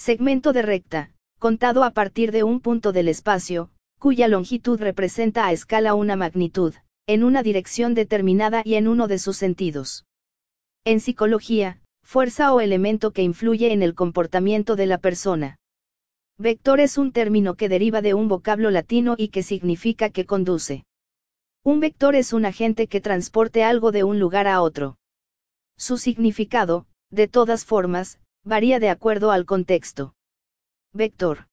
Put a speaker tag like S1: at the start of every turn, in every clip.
S1: Segmento de recta, contado a partir de un punto del espacio, cuya longitud representa a escala una magnitud, en una dirección determinada y en uno de sus sentidos. En psicología, fuerza o elemento que influye en el comportamiento de la persona. Vector es un término que deriva de un vocablo latino y que significa que conduce. Un vector es un agente que transporte algo de un lugar a otro. Su significado, de todas formas, Varía de acuerdo al contexto. Vector.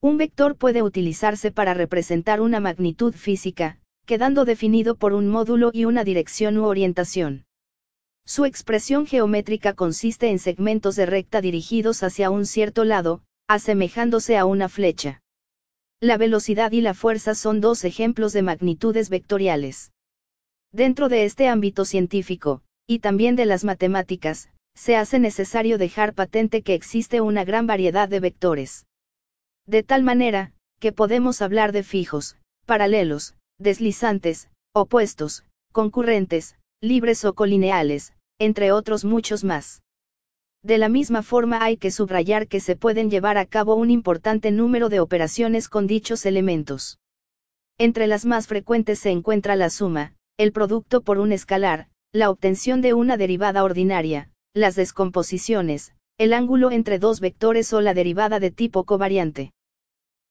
S1: Un vector puede utilizarse para representar una magnitud física, quedando definido por un módulo y una dirección u orientación. Su expresión geométrica consiste en segmentos de recta dirigidos hacia un cierto lado, asemejándose a una flecha. La velocidad y la fuerza son dos ejemplos de magnitudes vectoriales. Dentro de este ámbito científico, y también de las matemáticas, se hace necesario dejar patente que existe una gran variedad de vectores. De tal manera, que podemos hablar de fijos, paralelos, deslizantes, opuestos, concurrentes, libres o colineales, entre otros muchos más. De la misma forma hay que subrayar que se pueden llevar a cabo un importante número de operaciones con dichos elementos. Entre las más frecuentes se encuentra la suma, el producto por un escalar, la obtención de una derivada ordinaria, las descomposiciones, el ángulo entre dos vectores o la derivada de tipo covariante.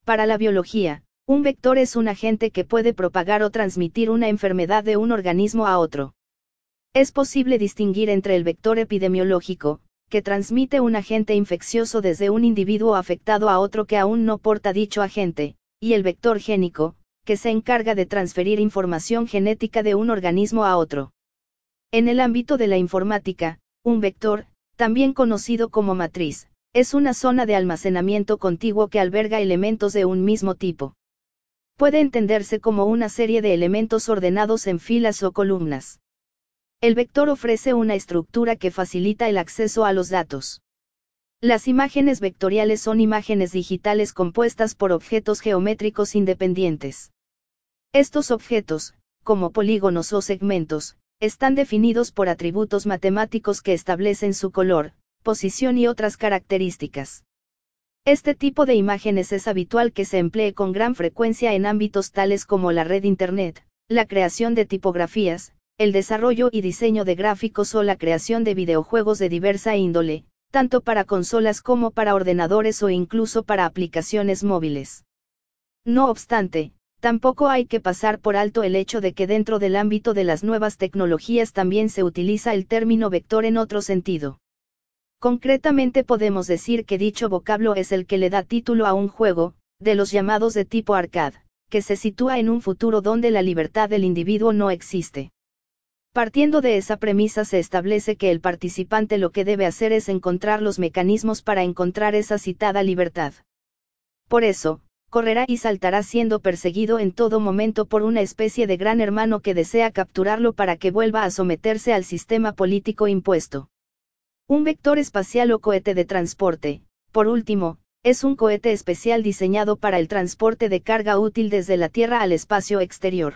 S1: Para la biología, un vector es un agente que puede propagar o transmitir una enfermedad de un organismo a otro. Es posible distinguir entre el vector epidemiológico, que transmite un agente infeccioso desde un individuo afectado a otro que aún no porta dicho agente, y el vector génico, que se encarga de transferir información genética de un organismo a otro. En el ámbito de la informática, un vector, también conocido como matriz, es una zona de almacenamiento contiguo que alberga elementos de un mismo tipo. Puede entenderse como una serie de elementos ordenados en filas o columnas. El vector ofrece una estructura que facilita el acceso a los datos. Las imágenes vectoriales son imágenes digitales compuestas por objetos geométricos independientes. Estos objetos, como polígonos o segmentos, están definidos por atributos matemáticos que establecen su color, posición y otras características. Este tipo de imágenes es habitual que se emplee con gran frecuencia en ámbitos tales como la red Internet, la creación de tipografías, el desarrollo y diseño de gráficos o la creación de videojuegos de diversa índole, tanto para consolas como para ordenadores o incluso para aplicaciones móviles. No obstante, Tampoco hay que pasar por alto el hecho de que dentro del ámbito de las nuevas tecnologías también se utiliza el término vector en otro sentido. Concretamente podemos decir que dicho vocablo es el que le da título a un juego, de los llamados de tipo arcade, que se sitúa en un futuro donde la libertad del individuo no existe. Partiendo de esa premisa se establece que el participante lo que debe hacer es encontrar los mecanismos para encontrar esa citada libertad. Por eso, correrá y saltará siendo perseguido en todo momento por una especie de gran hermano que desea capturarlo para que vuelva a someterse al sistema político impuesto. Un vector espacial o cohete de transporte, por último, es un cohete especial diseñado para el transporte de carga útil desde la Tierra al espacio exterior.